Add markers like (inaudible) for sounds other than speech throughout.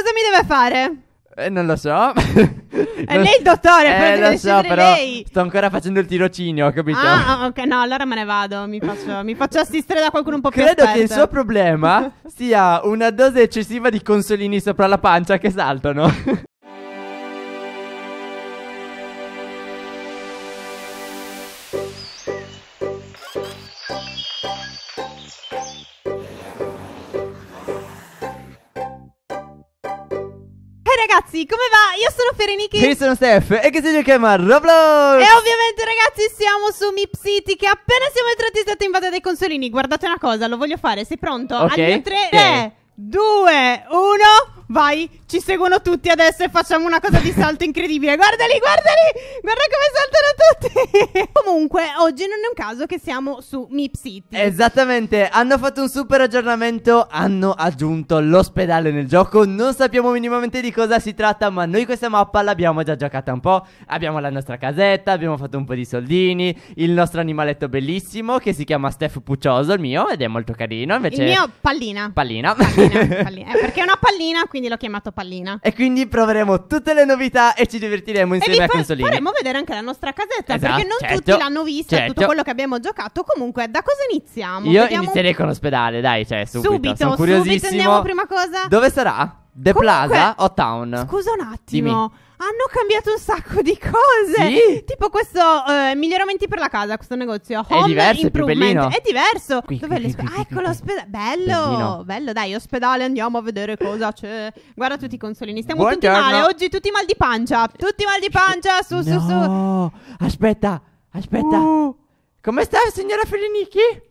cosa mi deve fare? Eh, non lo so. È lei il dottore, eh, però lo so, però lei. sto ancora facendo il tirocinio, capito? Ah, ok, no, allora me ne vado, mi faccio, mi faccio assistere da qualcuno un po' più Credo che il suo problema (laughs) sia una dose eccessiva di consolini sopra la pancia che saltano. ragazzi, come va? Io sono Ferenichi. Io sono Steph e che si chiama Roblox. E ovviamente ragazzi siamo su Mip City che appena siamo entrati è stata invasa dai consolini. Guardate una cosa, lo voglio fare, sei pronto? Ok. Al 3, 2, 1 vai, ci seguono tutti adesso e facciamo una cosa di salto incredibile. Guardali, guardali, guarda come saltano tutti. (laughs) Comunque, oggi non è un caso che siamo su Mip City. Esattamente, hanno fatto un super aggiornamento, hanno aggiunto l'ospedale nel gioco, non sappiamo minimamente di cosa si tratta, ma noi questa mappa l'abbiamo già giocata un po', abbiamo la nostra casetta, abbiamo fatto un po' di soldini, il nostro animaletto bellissimo che si chiama Steph Puccioso, il mio, ed è molto carino. Invece... Il mio pallina. Pallina. pallina, pallina. (laughs) Eh, perché è una pallina, quindi quindi l'ho chiamato pallina. E quindi proveremo tutte le novità e ci divertiremo insieme e vi a fa- Consolini. faremo vedere anche la nostra casetta, esatto, perché non certo, tutti l'hanno vista, certo. tutto quello che abbiamo giocato. Comunque, da cosa iniziamo? Io Vediamo... inizierei con l'ospedale, dai, cioè subito. Subito, Sono curiosissimo. subito andiamo prima cosa. Dove sarà? The Comunque, Plaza o Town? Scusa un attimo. Dimmi. Hanno cambiato un sacco di cose. Sì? Tipo questo eh, miglioramenti per la casa, questo negozio. Home è diverso, è più bellino. È diverso. Qui, Dov'è qui, l'ospedale? Qui, ah, ecco l'ospedale. Bello. Bellino. Bello, dai, ospedale, andiamo a vedere cosa c'è. Guarda tutti i consolini. Stiamo Buongiorno. tutti male. Oggi tutti mal di pancia. Tutti mal di pancia. Su, no. su, su. No, aspetta, aspetta. Uh. Come sta, signora Felinicchi?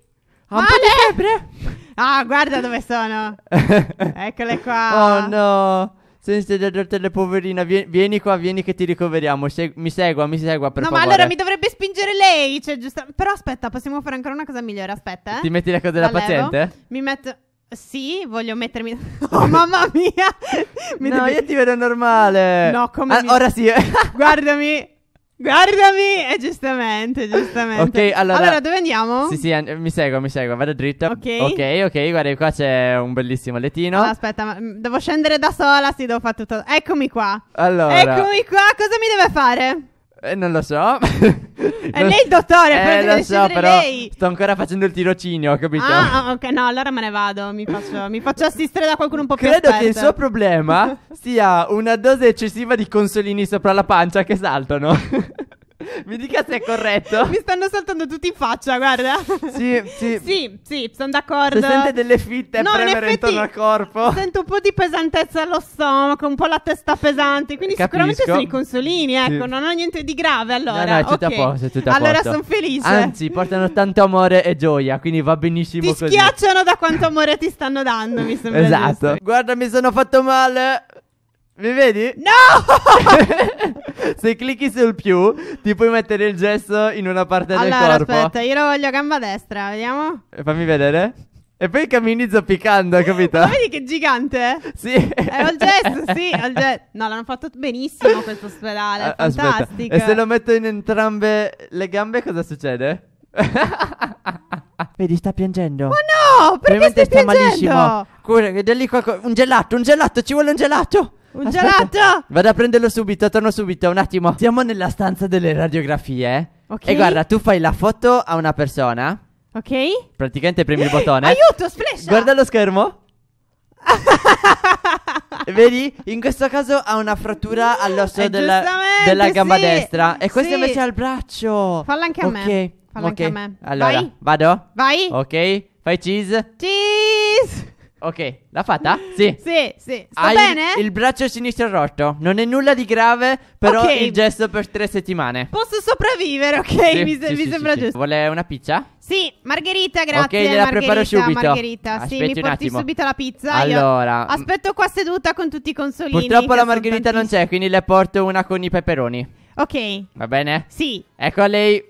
Ha un po' di febbre? (laughs) Ah, guarda dove sono. (laughs) Eccole qua. Oh no. Delle poverina, vieni qua, vieni che ti ricoveriamo. Se- mi segua, mi segua per no, favore. No, ma allora mi dovrebbe spingere lei. Cioè, giusta- Però aspetta, possiamo fare ancora una cosa migliore. Aspetta, eh. Ti metti la cosa della paziente? Mi metto. Sì, voglio mettermi. (laughs) (laughs) Oh, mamma mia! Mi no, devi... io ti vedo normale. No, come. Ah, mi... Ora sì. Guardami. Guardami, eh, giustamente, giustamente. Ok, allora, allora dove andiamo? Sì, sì, an- mi seguo, mi seguo, vado dritto. Ok. Ok, ok, guarda, qua c'è un bellissimo lettino. Allora, aspetta, ma mm, devo scendere da sola, sì, devo fare tutto. Eccomi qua. Allora. Eccomi qua, cosa mi deve fare? Eh, non lo so. (laughs) è lei il dottore, eh, lo so, però lei. sto ancora facendo il tirocinio, capito? Ah, ah, ok, no, allora me ne vado, mi faccio, mi faccio assistere da qualcuno un po' più Credo esperto. Credo che il suo problema (laughs) sia una dose eccessiva di consolini sopra la pancia che saltano. (laughs) Mi dica se è corretto. Mi stanno saltando tutti in faccia, guarda. Sì, sì. Sì, sì, sono d'accordo. Se sente delle fitte no, premere in intorno al corpo. Sento un po' di pesantezza allo stomaco, un po' la testa pesante. Quindi Capisco. sicuramente sono i consolini, ecco. Sì. Non ho niente di grave allora. No, no, tutto okay. a posto, tutto a allora sono felice. Anzi, portano tanto amore e gioia, quindi va benissimo ti così. Ti schiacciano da quanto amore ti stanno dando, mi sembra Esatto. Giusto. Guarda, mi sono fatto male. Mi vedi? No! (laughs) Se clicchi sul più, ti puoi mettere il gesso in una parte allora, del corpo. Allora, aspetta, io lo voglio gamba destra, vediamo. E eh, fammi vedere. E poi cammini zoppicando, eh, capito? Ma vedi che gigante? Eh? Sì. Eh, ho il gesto, (laughs) sì, ho il gesto. No, l'hanno fatto benissimo questo ospedale, È fantastico. Aspetta. E se lo metto in entrambe le gambe cosa succede? (laughs) Vedi, sta piangendo. Ma no, perché stai sta piangendo? malissimo. Cura, da lì qua. Un gelato, un gelato, ci vuole un gelato. Un Aspetta. gelato! (laughs) Vado a prenderlo subito, torno subito, un attimo. Siamo nella stanza delle radiografie. Ok. E guarda, tu fai la foto a una persona. Ok. Praticamente premi il bottone. Aiuto, splash! Guarda lo schermo. (laughs) Vedi? In questo caso ha una frattura all'osso eh, della, della gamba sì. destra. E questo Sì. invece il braccio. Falla anche a me. Ok. Falla anche a me. Allora, Vai. vado? Vai. Ok. Fai cheese. Cheese! Ok, l'ha fatta? Sì. Sì, sì. Sta Hai bene? Il, il braccio sinistro è rotto. Non è nulla di grave, però Ok. il gesto per tre settimane. Posso sopravvivere, ok? Sì, mi sì, mi sì, sembra sì, sì. giusto. Vuole una pizza? Sì, Margherita, grazie. Ok, gliela Margherita, preparo subito. Margherita, ah, sì, mi un porti attimo. subito la pizza. Allora, Io aspetto qua seduta con tutti i consolini. purtroppo la Margherita non c'è, quindi le porto una con i peperoni. Ok, Va bene? sì. Ecco a lei.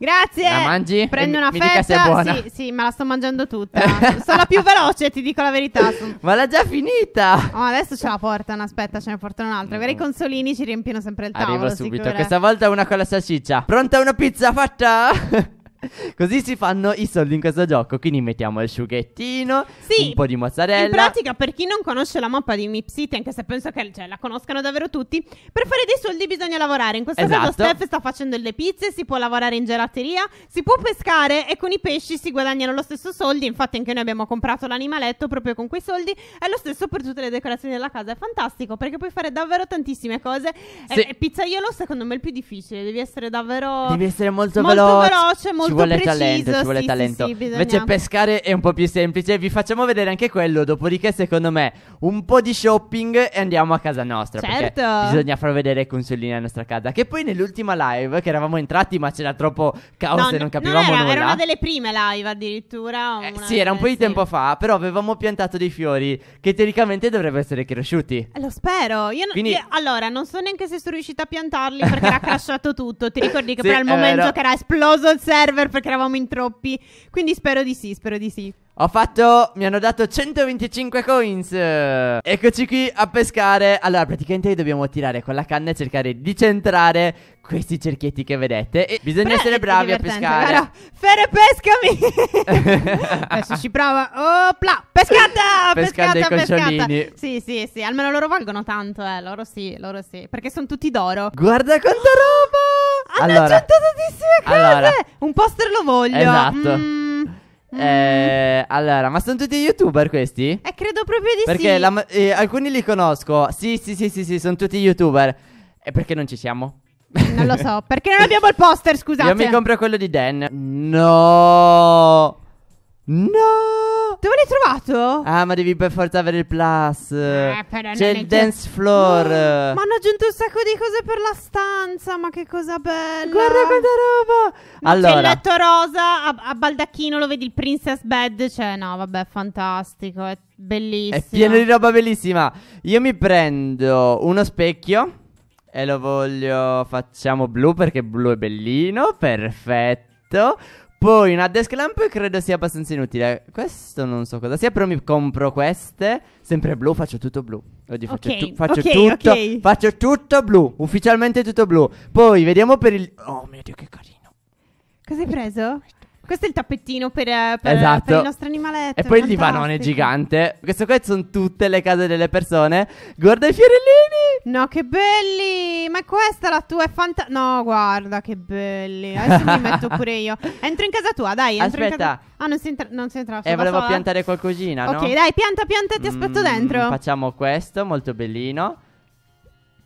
Grazie. La mangi? Prendi una mi fetta. Dica se è buona. Sì, sì, ma la sto mangiando tutta. (laughs) Sono più veloce, ti dico la verità. ma l'ha già finita. Oh, adesso ce la portano, aspetta, ce ne portano un'altra. Vero i mm. consolini ci riempiono sempre il tavolo. Arriva subito. Sicure. Questa volta una con la salsiccia. Pronta una pizza fatta? (laughs) (laughs) Così si fanno i soldi in questo gioco. Quindi mettiamo il sughettino, sì, un po' di mozzarella. In pratica, per chi non conosce la mappa di Mip City, anche se penso che cioè, la conoscano davvero tutti, per fare dei soldi bisogna lavorare. In questo esatto. caso, Steph sta facendo le pizze, si può lavorare in gelateria, si può pescare e con i pesci si guadagnano lo stesso soldi. Infatti, anche noi abbiamo comprato l'animaletto proprio con quei soldi. È lo stesso per tutte le decorazioni della casa. È fantastico perché puoi fare davvero tantissime cose. Sì. E, e pizzaiolo, secondo me, è il più difficile. Devi essere davvero. Devi essere molto, molto veloce. veloce molto vuole preciso, talento, ci vuole sì, talento. Sì, sì, Invece pescare è un po' più semplice. Vi facciamo vedere anche quello, dopodiché secondo me un po' di shopping e andiamo a casa nostra. Certo. Bisogna far vedere consolina la nostra casa. Che poi nell'ultima live, che eravamo entrati ma c'era troppo caos no, e non capivamo non era, nulla. Era una delle prime live addirittura. Eh, sì, era un po' di tempo fa, però avevamo piantato dei fiori che teoricamente dovrebbero essere cresciuti. Eh, lo spero. Io, Quindi... io, allora, non so neanche se sono riuscita a piantarli perché era (laughs) crashato tutto. Ti ricordi che sì, poi al eh, momento vero. che era esploso il server cover perché eravamo in troppi. Quindi spero di sì, spero di sì. Ho fatto, mi hanno dato 125 coins. Eccoci qui a pescare. Allora, praticamente dobbiamo tirare con la canna e cercare di centrare questi cerchietti che vedete. E bisogna Però essere bravi a pescare. Allora, Fere, pescami. (laughs) Adesso ci prova. Opla, pescata, pescata, pescata, pescata. Sì, sì, sì. Almeno loro valgono tanto, eh. Loro sì, loro sì. Perché sono tutti d'oro. Guarda quanta roba allora, allora, allora, Un poster lo voglio. Esatto. Mm. Eh, allora, ma sono tutti youtuber questi? Eh, credo proprio di perché sì. Perché eh, alcuni li conosco. Sì, sì, sì, sì, sì, sono tutti youtuber. E perché non ci siamo? Non lo so. Perché non abbiamo il poster, scusate. (laughs) Io mi compro quello di Dan. No. No! Dove l'hai trovato? Ah, ma devi per forza avere il plus. Eh, però C'è il dance floor. Ma hanno aggiunto un sacco di cose per la stanza, ma che cosa bella! Guarda quanta roba! C'è il letto rosa, a, a baldacchino lo vedi il princess bed, cioè no, vabbè, fantastico, è bellissimo. è pieno di roba bellissima. Io mi prendo uno specchio e lo voglio facciamo blu perché blu è bellino, perfetto. Poi una desk lamp credo sia abbastanza inutile. Questo non so cosa sia, però mi compro queste. Sempre blu, faccio tutto blu. Oggi faccio, okay. tu- faccio okay, tutto. Okay. Faccio tutto blu. Ufficialmente tutto blu. Poi vediamo per il. Oh mio dio, che carino. Cos'hai preso? Questo. Questo è il tappettino per, per, esatto. per il nostro animaletto. E poi il divanone gigante. Queste qua sono tutte le case delle persone. Guarda i fiorellini! No, che belli! Ma questa la tua è fantastica. No, guarda, che belli. Adesso mi metto (laughs) pure io. Entro in casa tua, dai. Aspetta. Casa... Ah, non si, entra- non si entra. E eh, volevo sola. piantare qualcosina, no? Ok, dai, pianta, pianta, ti aspetto mm, dentro. Facciamo questo, molto bellino.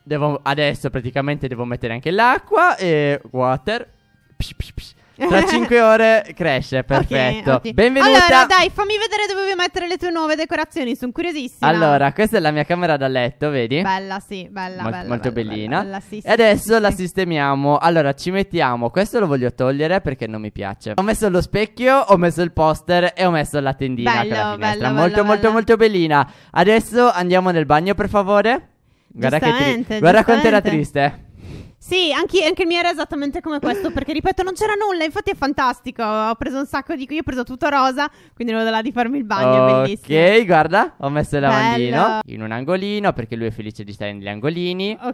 Devo, adesso praticamente devo mettere anche l'acqua e water. Psh, psh, psh. Tra 5 (laughs) ore cresce, perfetto. Okay, okay. Benvenuta. Allora, dai, fammi vedere dove vuoi mettere le tue nuove decorazioni, sono curiosissima. Allora, questa è la mia camera da letto, vedi? Bella, sì, bella, Mol- bella. Molto bella, bellina. Bella, bella, sì, sì, e adesso sì, la sistemiamo. Allora, ci mettiamo. Questo lo voglio togliere perché non mi piace. Ho messo lo specchio, ho messo il poster e ho messo la tendina bello, con la finestra. molto, molto, molto bellina. Adesso andiamo nel bagno, per favore. Guarda che tri- Guarda quanto era triste. Sì, anche, anche, il mio era esattamente come questo, perché ripeto, non c'era nulla, infatti è fantastico. Ho preso un sacco di qui, ho preso tutto rosa, quindi ero là di farmi il bagno, è bellissimo. Ok, guarda, ho messo il lavandino in un angolino, perché lui è felice di stare negli angolini. Ok,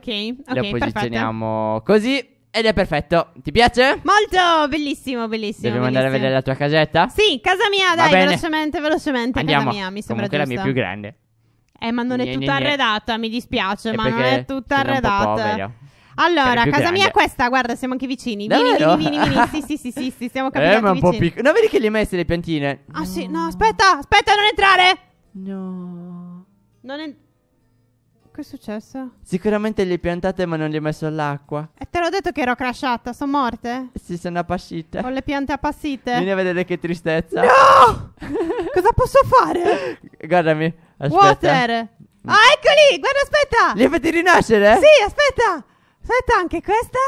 ok, Lo posizioniamo perfetto. così. Ed è perfetto, ti piace? Molto, bellissimo, bellissimo Dobbiamo bellissimo. andare a vedere la tua casetta? Sì, casa mia, dai, velocemente, velocemente Andiamo, casa mia, mi sembra comunque giusto. la mia più grande Eh, ma non è tutta arredata, mi dispiace, ma non è tutta arredata allora, cioè, casa grande. mia è questa, guarda, siamo anche vicini. Vieni, vieni, vieni, vieni. Sì, sì, sì, sì, sì, stiamo capendo. Eh, ma un po' piccolo. No, vedi che gli hai messe le piantine. Ah, sì, no, aspetta, aspetta, non entrare. No. Non è... Che è successo? Sicuramente le hai piantate ma non le hai messo all'acqua. E te l'ho detto che ero crashata, sono morte? Sì, sono appassite. Ho le piante appassite. Vieni a vedere che tristezza. No! Cosa posso fare? Guardami, aspetta. Water! Ah, eccoli! Guarda, aspetta! Li hai fatti rinascere? Sì, aspetta! Aspetta, anche questa?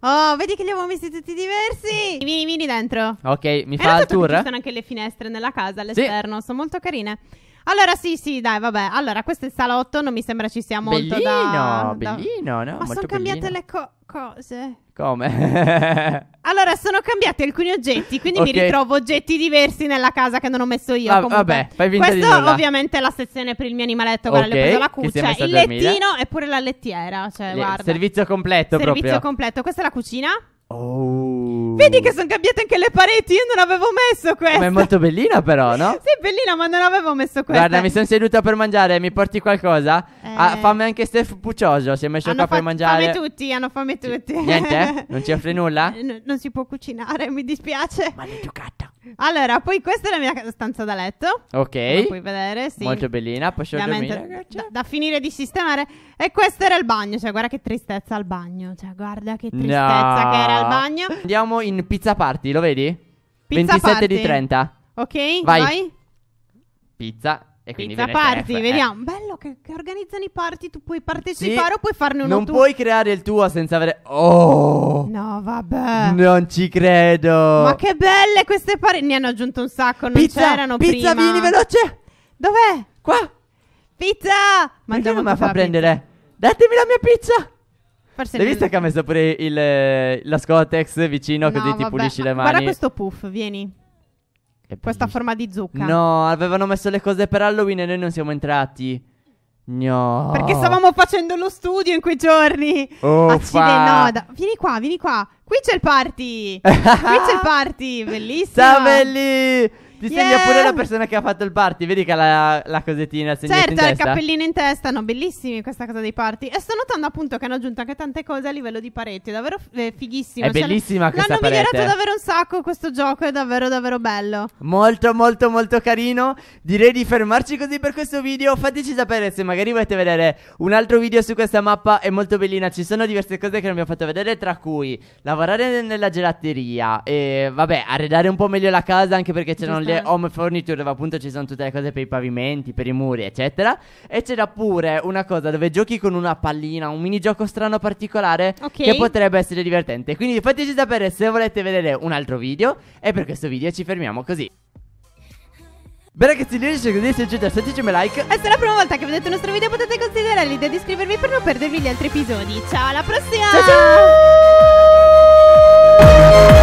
Oh, vedi che li abbiamo messi tutti diversi. Vieni, vieni dentro. Ok, mi eh, fa il tour. Ci sono anche le finestre nella casa all'esterno, sì. sono molto carine. Allora, sì, sì, dai, vabbè. Allora, questo è il salotto, non mi sembra ci sia molto bellino, da... Bellino, da... no? Ma sono cambiate bellino. le co- cose. Come? (laughs) allora, sono cambiati alcuni oggetti, quindi okay. mi ritrovo oggetti diversi nella casa che non ho messo io. Va- ah, vabbè, fai vinta Questo ovviamente è la sezione per il mio animaletto, okay. le ho preso la cuccia, il lettino e pure la lettiera, cioè, le- eh, guarda. Servizio completo servizio proprio. Servizio completo. Questa è la cucina. Oh. Vedi che sono cambiate anche le pareti. Io non avevo messo questa. Ma è molto bellina, però, no? (laughs) sì, bellina, ma non avevo messo questa. Guarda, mi sono seduta per mangiare. Mi porti qualcosa? Ah, eh. Ah, fammi anche Steph Puccioso. Si è messo hanno qua fa- per mangiare. Hanno fame tutti. Hanno fame tutti. Niente? Non ci offre (laughs) nulla? N- non si può cucinare. Mi dispiace. Ma l'ho giocata. Allora, poi questa è la mia stanza da letto. Ok. Come puoi vedere, sì. Molto bellina. Posso Ovviamente, dormire, da, da, finire di sistemare. E questo era il bagno. Cioè, guarda che tristezza al bagno. Cioè, guarda che tristezza no. che era al bagno. Andiamo in pizza party, lo vedi? Pizza 27 party. di 30. Ok, vai. vai. Pizza. E quindi pizza party, terzo. vediamo. Eh che, che organizzano i party, tu puoi partecipare sì, o puoi farne uno non tu. puoi creare il tuo senza avere... Oh! No, vabbè. Non ci credo. Ma che belle queste party. Ne hanno aggiunto un sacco, non pizza, c'erano pizza, prima. Pizza, vieni veloce. Dov'è? Qua. Pizza. Ma Perché non me fa prendere? Datemi la mia pizza. Forse L'hai nel... visto che ha messo pure il, eh, la Scotex vicino no, così vabbè. ti pulisci le mani? Guarda questo puff, vieni. Questa forma di zucca. No, avevano messo le cose per Halloween e noi non siamo entrati. No. Perché stavamo facendo lo studio in quei giorni. Oh, Accide, ah, no, da- vieni qua, vieni qua. Qui c'è il party. (laughs) Qui c'è il party. Bellissimo. Sta Disegna yeah. pure la persona che ha fatto il party. Vedi che ha la, la cosettina Certo, ha il cappellino in testa. No, bellissimi questa cosa dei party. E sto notando appunto che hanno aggiunto anche tante cose a livello di pareti. È davvero eh, fighissimo. È cioè, bellissima cioè, questa l'hanno parete. L'hanno migliorato eh. davvero un sacco questo gioco. È davvero, davvero bello. Molto, molto, molto carino. Direi di fermarci così per questo video. Fateci sapere se magari volete vedere un altro video su questa mappa. È molto bellina. Ci sono diverse cose che non vi ho fatto vedere, tra cui lavorare nella gelateria. E vabbè, arredare un po' meglio la casa anche perché c'erano le c'è cioè, eh. Home Furniture dove appunto ci sono tutte le cose per i pavimenti, per i muri, eccetera. E c'era pure una cosa dove giochi con una pallina, un minigioco strano particolare okay. che potrebbe essere divertente. Quindi fateci sapere se volete vedere un altro video. E per questo video ci fermiamo così. Beh ragazzi, l'idea è così, se piaciuta lasciatecemi like E se è la prima volta che vedete il nostro video potete considerare l'idea di iscrivervi per non perdervi gli altri episodi Ciao, alla prossima! Ciao ciao!